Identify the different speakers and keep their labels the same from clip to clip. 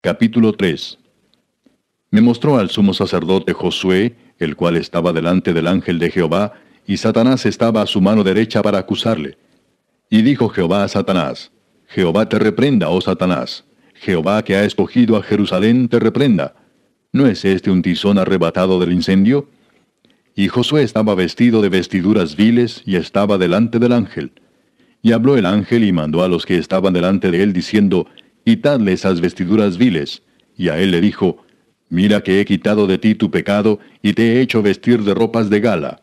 Speaker 1: Capítulo 3 Me mostró al sumo sacerdote Josué, el cual estaba delante del ángel de Jehová, y Satanás estaba a su mano derecha para acusarle. Y dijo Jehová a Satanás, Jehová te reprenda, oh Satanás, Jehová que ha escogido a Jerusalén te reprenda. ¿No es este un tizón arrebatado del incendio? Y Josué estaba vestido de vestiduras viles y estaba delante del ángel. Y habló el ángel y mandó a los que estaban delante de él diciendo, quitadle esas vestiduras viles. Y a él le dijo, Mira que he quitado de ti tu pecado y te he hecho vestir de ropas de gala.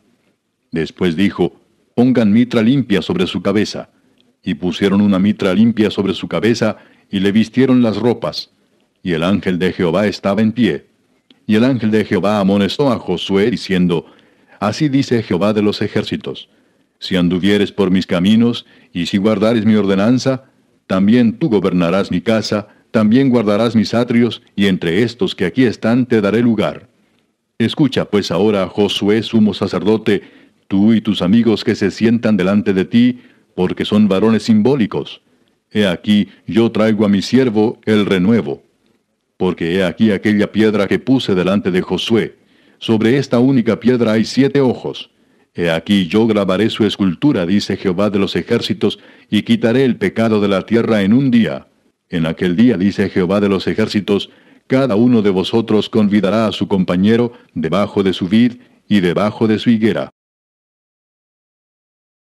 Speaker 1: Después dijo, Pongan mitra limpia sobre su cabeza. Y pusieron una mitra limpia sobre su cabeza y le vistieron las ropas. Y el ángel de Jehová estaba en pie. Y el ángel de Jehová amonestó a Josué diciendo, Así dice Jehová de los ejércitos, Si anduvieres por mis caminos, y si guardares mi ordenanza, también tú gobernarás mi casa, también guardarás mis atrios, y entre estos que aquí están te daré lugar. Escucha pues ahora, Josué, sumo sacerdote, tú y tus amigos que se sientan delante de ti, porque son varones simbólicos. He aquí, yo traigo a mi siervo el renuevo. Porque he aquí aquella piedra que puse delante de Josué. Sobre esta única piedra hay siete ojos. He aquí yo grabaré su escultura, dice Jehová de los ejércitos, y quitaré el pecado de la tierra en un día. En aquel día, dice Jehová de los ejércitos, cada uno de vosotros convidará a su compañero debajo de su vid y debajo de su higuera,